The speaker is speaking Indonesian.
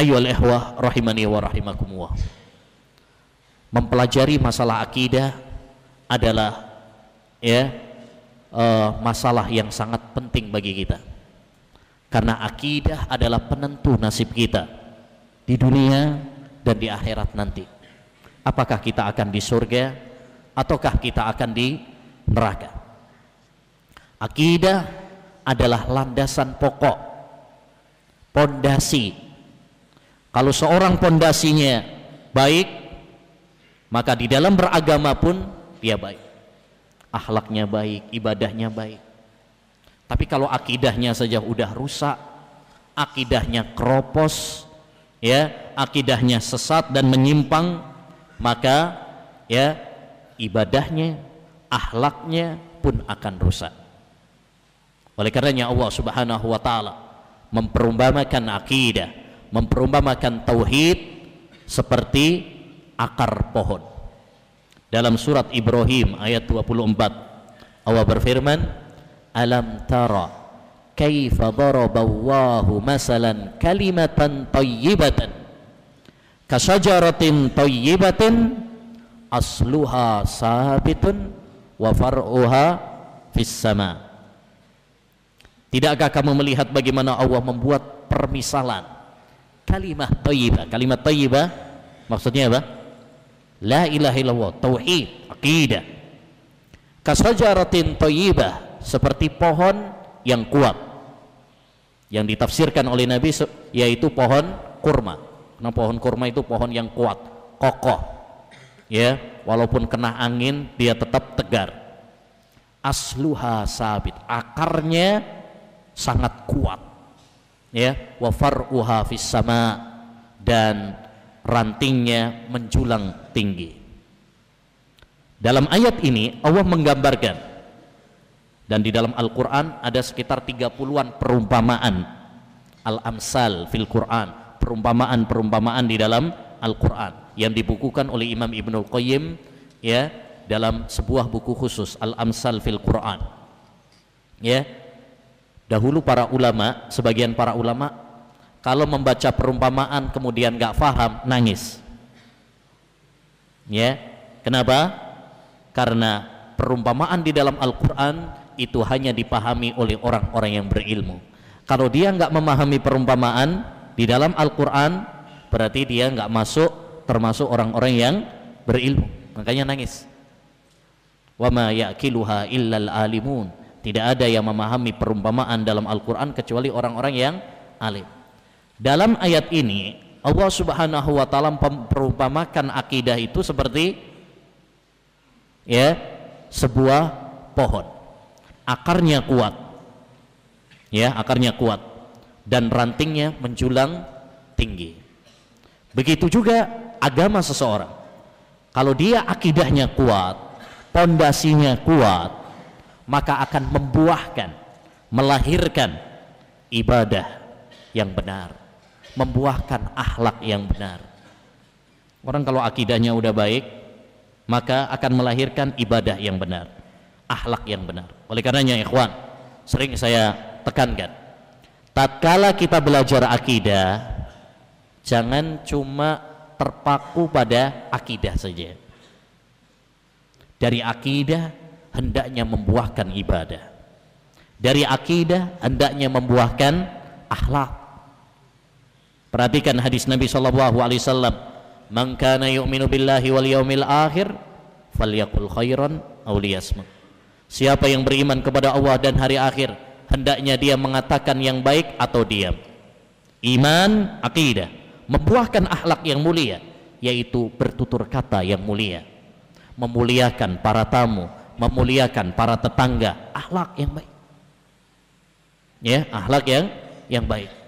Ayol ehwah rahimani wa rahimakumullah mempelajari masalah akidah adalah ya uh, masalah yang sangat penting bagi kita karena akidah adalah penentu nasib kita di dunia dan di akhirat nanti apakah kita akan di surga ataukah kita akan di neraka akidah adalah landasan pokok pondasi kalau seorang pondasinya baik, maka di dalam beragama pun dia baik. Akhlaknya baik, ibadahnya baik. Tapi kalau akidahnya saja udah rusak, akidahnya kropos ya, akidahnya sesat dan menyimpang, maka ya ibadahnya, akhlaknya pun akan rusak. Oleh karenanya Allah Subhanahu wa taala memperumpamakan akidah Memperumpamakan tauhid seperti akar pohon. Dalam surat Ibrahim ayat 24 Allah berfirman, "Alam tara kaifa daraballahu masalan kalimatan thayyibatan kasajaratin tayyibatin asluha sabitun wa far'uha fis sama tidakkah kamu melihat bagaimana Allah membuat permisalan Kalimat thayyibah. Kalimat thayyibah maksudnya apa? La ilaha illallah, tauhid, aqidah. Kasajaratin thayyibah, seperti pohon yang kuat. Yang ditafsirkan oleh Nabi yaitu pohon kurma. Karena pohon kurma itu pohon yang kuat, kokoh. Ya, walaupun kena angin dia tetap tegar. Asluha sabit, akarnya sangat kuat ya wa far'uha fis sama dan rantingnya menjulang tinggi dalam ayat ini Allah menggambarkan dan di dalam Al-Quran ada sekitar 30-an perumpamaan Al-Amsal fil Quran perumpamaan-perumpamaan di dalam Al-Quran yang dibukukan oleh Imam Ibnul Qayyim ya dalam sebuah buku khusus Al-Amsal fil Quran ya Dahulu para ulama, sebagian para ulama kalau membaca perumpamaan kemudian gak faham, nangis. Ya, kenapa? Karena perumpamaan di dalam Al-Quran itu hanya dipahami oleh orang-orang yang berilmu. Kalau dia nggak memahami perumpamaan di dalam Al-Quran, berarti dia nggak masuk termasuk orang-orang yang berilmu. Makanya nangis. Wama yakiluha illal alimun tidak ada yang memahami perumpamaan dalam Al-Quran kecuali orang-orang yang alim. Dalam ayat ini Allah Subhanahu wa taala memperumpamakan akidah itu seperti ya sebuah pohon. Akarnya kuat. Ya, akarnya kuat dan rantingnya menjulang tinggi. Begitu juga agama seseorang. Kalau dia akidahnya kuat, pondasinya kuat, maka akan membuahkan melahirkan ibadah yang benar membuahkan akhlak yang benar orang kalau akidahnya udah baik maka akan melahirkan ibadah yang benar akhlak yang benar oleh karenanya ikhwan sering saya tekankan tatkala kita belajar akidah jangan cuma terpaku pada akidah saja dari akidah hendaknya membuahkan ibadah dari akidah hendaknya membuahkan akhlak perhatikan hadis Nabi Shallallahu Alaihi Wasallam man kana yu'minu billahi wal yaumil akhir falyakul khairan awliyasmu siapa yang beriman kepada Allah dan hari akhir hendaknya dia mengatakan yang baik atau diam iman akidah membuahkan akhlak yang mulia yaitu bertutur kata yang mulia memuliakan para tamu memuliakan para tetangga, akhlak yang baik. Ya, akhlak yang yang baik.